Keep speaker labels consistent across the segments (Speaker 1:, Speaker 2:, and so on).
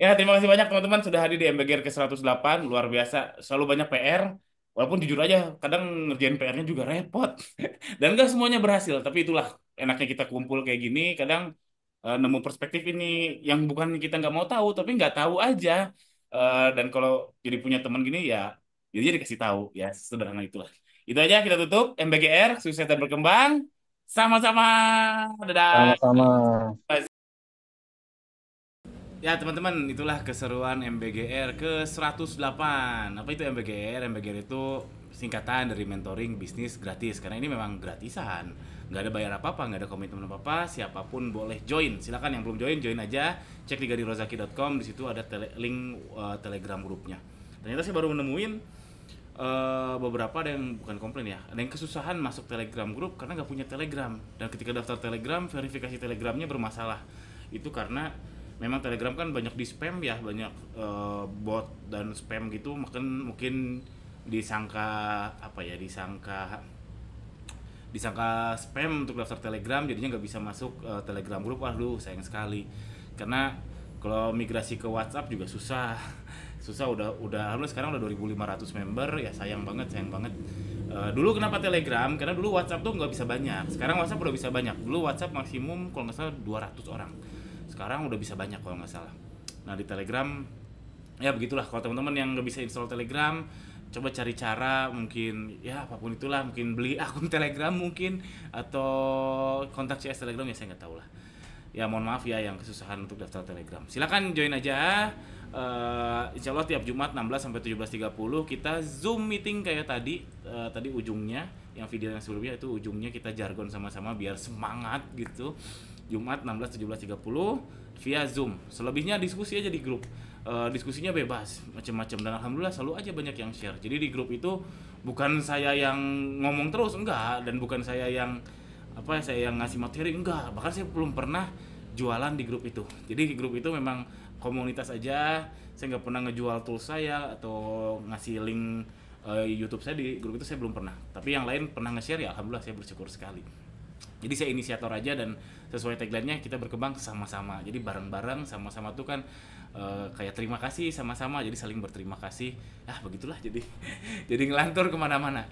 Speaker 1: Ya, terima kasih banyak teman-teman sudah hadir di MBGR ke-108. Luar biasa, selalu banyak PR. Walaupun jujur aja, kadang ngerjain PR-nya juga repot. Dan gak semuanya berhasil, tapi itulah enaknya kita kumpul kayak gini. Kadang uh, nemu perspektif ini yang bukan kita nggak mau tahu, tapi nggak tahu aja. Uh, dan kalau jadi punya teman gini ya, jadi dikasih tahu. Ya, sederhana itulah. Itu aja kita tutup. MBGR, sukses dan berkembang. Sama-sama. Dadah. Sama-sama. Ya teman-teman, itulah keseruan MBGR ke 108. Apa itu MBGR? MBGR itu singkatan dari mentoring bisnis gratis karena ini memang gratisan. Nggak ada bayar apa-apa, nggak ada komitmen apa-apa, siapapun boleh join. Silahkan yang belum join, join aja. Cek di gadirozaki.com, disitu ada tele link uh, Telegram grupnya. Ternyata saya baru menemuin Uh, beberapa ada yang bukan komplain ya ada yang kesusahan masuk telegram grup karena nggak punya telegram dan ketika daftar telegram verifikasi telegramnya bermasalah itu karena memang Telegram kan banyak di spam ya banyak uh, bot dan spam gitu mungkin mungkin disangka apa ya disangka disangka spam untuk daftar Telegram jadinya nggak bisa masuk uh, Telegram grup aduh sayang sekali karena kalau migrasi ke WhatsApp juga susah susah udah udah alhamdulillah sekarang udah 2500 member ya sayang banget sayang banget uh, dulu kenapa Telegram karena dulu WhatsApp tuh nggak bisa banyak sekarang WhatsApp udah bisa banyak dulu WhatsApp maksimum kalau nggak salah 200 orang sekarang udah bisa banyak kalau nggak salah nah di telegram ya begitulah kalau teman-teman yang nggak bisa install telegram coba cari cara mungkin ya apapun itulah mungkin beli akun telegram mungkin atau kontak CS telegram ya saya nggak tahu lah ya mohon maaf ya yang kesusahan untuk daftar Telegram. silahkan join aja. Uh, eh, insya Allah tiap Jumat 16 sampai 17.30 kita Zoom meeting kayak tadi uh, tadi ujungnya yang video yang sebelumnya itu ujungnya kita jargon sama-sama biar semangat gitu. Jumat 16 17.30 via Zoom. Selebihnya diskusi aja di grup. Uh, diskusinya bebas macam-macam dan alhamdulillah selalu aja banyak yang share. Jadi di grup itu bukan saya yang ngomong terus enggak dan bukan saya yang apa yang saya yang ngasih materi enggak bahkan saya belum pernah jualan di grup itu jadi di grup itu memang komunitas aja saya nggak pernah ngejual tools saya atau ngasih link uh, YouTube saya di grup itu saya belum pernah tapi yang lain pernah nge-share ya alhamdulillah saya bersyukur sekali jadi saya inisiator aja dan sesuai tagline-nya kita berkembang sama-sama jadi bareng-bareng sama-sama tuh kan uh, kayak terima kasih sama-sama jadi saling berterima kasih ah begitulah jadi jadi ngelantur kemana-mana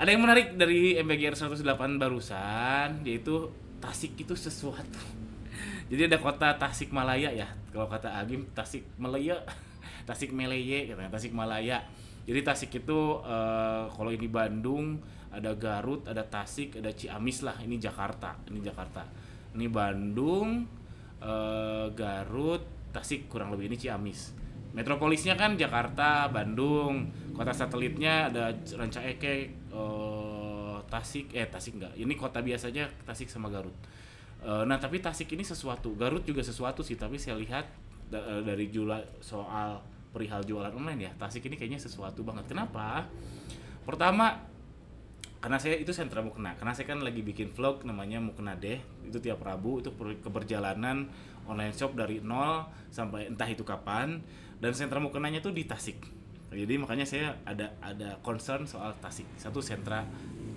Speaker 1: ada yang menarik dari MBGR 108 barusan yaitu Tasik itu sesuatu jadi ada kota Tasik Malaya ya kalau kata Agim Tasik Malaya Tasik Meleye katanya Tasik Malaya jadi Tasik itu uh, kalau ini Bandung ada Garut ada Tasik ada Ciamis lah ini Jakarta ini Jakarta ini Bandung uh, Garut Tasik kurang lebih ini Ciamis metropolisnya kan Jakarta, Bandung, kota satelitnya ada Ranca Eke, uh, Tasik, eh Tasik enggak, ini kota biasanya Tasik sama Garut. Uh, nah tapi Tasik ini sesuatu, Garut juga sesuatu sih, tapi saya lihat da eh, dari jula soal perihal jualan online ya, Tasik ini kayaknya sesuatu banget. Kenapa? Pertama karena saya itu sentra mukena karena saya kan lagi bikin vlog namanya mukena deh itu tiap rabu itu keberjalanan online shop dari nol sampai entah itu kapan dan sentra mukenanya tuh di Tasik jadi makanya saya ada ada concern soal Tasik satu sentra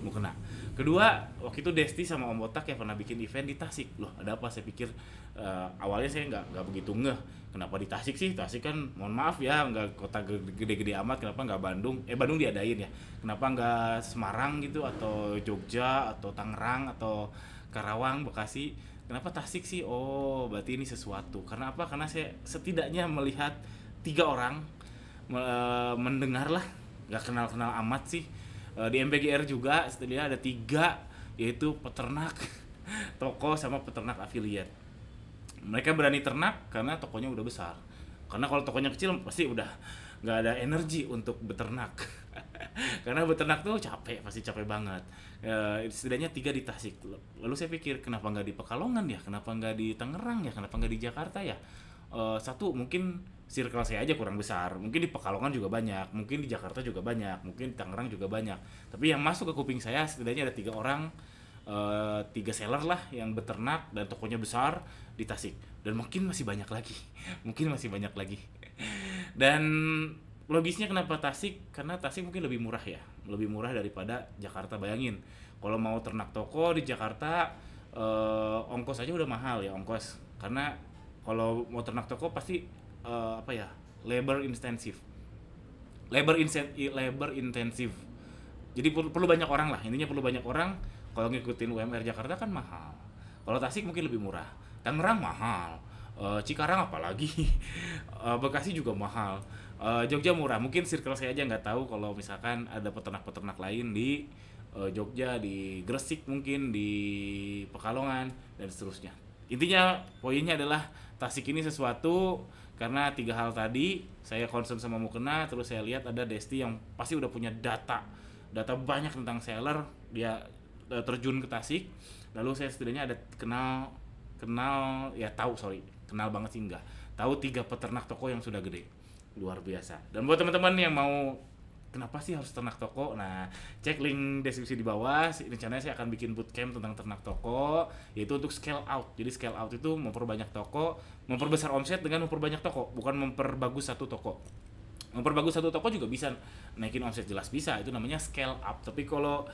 Speaker 1: mau kena kedua waktu itu Desti sama Om Botak ya pernah bikin event di Tasik loh ada apa saya pikir uh, awalnya saya nggak nggak begitu ngeh kenapa di Tasik sih Tasik kan mohon maaf ya nggak kota gede-gede amat kenapa nggak Bandung eh Bandung diadain ya kenapa nggak Semarang gitu atau Jogja atau Tangerang atau Karawang Bekasi kenapa Tasik sih oh berarti ini sesuatu karena apa karena saya setidaknya melihat tiga orang mendengarlah nggak kenal-kenal amat sih Eh, di MPGR juga setidaknya ada tiga yaitu peternak toko sama peternak afiliat mereka berani ternak karena tokonya udah besar karena kalau tokonya kecil pasti udah nggak ada energi untuk beternak karena beternak tuh capek pasti capek banget eh, setidaknya tiga di Tasik lalu saya pikir kenapa nggak di Pekalongan ya kenapa nggak di Tangerang ya kenapa nggak di Jakarta ya uh, satu mungkin circle saya aja kurang besar mungkin di Pekalongan juga banyak mungkin di Jakarta juga banyak mungkin di Tangerang juga banyak tapi yang masuk ke kuping saya setidaknya ada tiga orang Uh, tiga seller lah yang beternak dan tokonya besar di Tasik dan mungkin masih banyak lagi mungkin masih banyak lagi dan logisnya kenapa Tasik karena Tasik mungkin lebih murah ya lebih murah daripada Jakarta bayangin kalau mau ternak toko di Jakarta eh, ongkos aja udah mahal ya ongkos karena kalau mau ternak toko pasti uh, apa ya labor intensif, labor insen labor intensif jadi perlu, perlu banyak orang lah intinya perlu banyak orang kalau ngikutin UMR Jakarta kan mahal kalau Tasik mungkin lebih murah Tangerang mahal uh, Cikarang apalagi uh, Bekasi juga mahal uh, Jogja murah mungkin circle saya aja nggak tahu kalau misalkan ada peternak-peternak lain di Jogja di Gresik mungkin di Pekalongan dan seterusnya intinya poinnya adalah Tasik ini sesuatu karena tiga hal tadi saya concern sama mukena terus saya lihat ada Desti yang pasti udah punya data data banyak tentang seller dia eh, terjun ke Tasik lalu saya setidaknya ada kenal kenal ya tahu sorry kenal banget sih enggak tahu tiga peternak toko yang sudah gede luar biasa dan buat teman-teman yang mau kenapa sih harus ternak toko? Nah, cek link deskripsi di bawah. Rencananya saya akan bikin bootcamp tentang ternak toko, yaitu untuk scale out. Jadi scale out itu memperbanyak toko, memperbesar omset dengan memperbanyak toko, bukan memperbagus satu toko. Memperbagus satu toko juga bisa naikin omset jelas bisa. Itu namanya scale up. Tapi kalau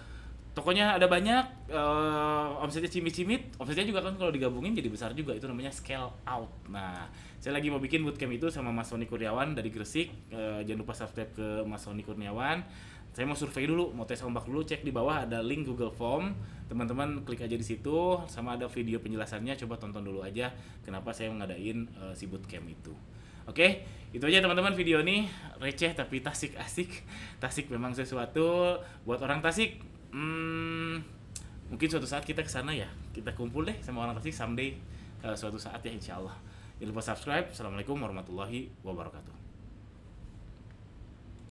Speaker 1: tokonya ada banyak uh, omsetnya cimit-cimit omsetnya juga kan kalau digabungin jadi besar juga itu namanya scale out nah saya lagi mau bikin bootcamp itu sama Mas Sony Kurniawan dari Gresik uh, jangan lupa subscribe ke Mas Sony Kurniawan saya mau survei dulu mau tes ombak dulu cek di bawah ada link Google Form teman-teman klik aja di situ sama ada video penjelasannya coba tonton dulu aja kenapa saya ngadain uh, eh, si bootcamp itu Oke, okay, itu aja teman-teman video ini receh tapi tasik asik. Tasik memang sesuatu buat orang tasik hmm, mungkin suatu saat kita ke sana ya kita kumpul deh sama orang Tasik someday uh, suatu saat ya insya Allah jangan lupa subscribe assalamualaikum warahmatullahi wabarakatuh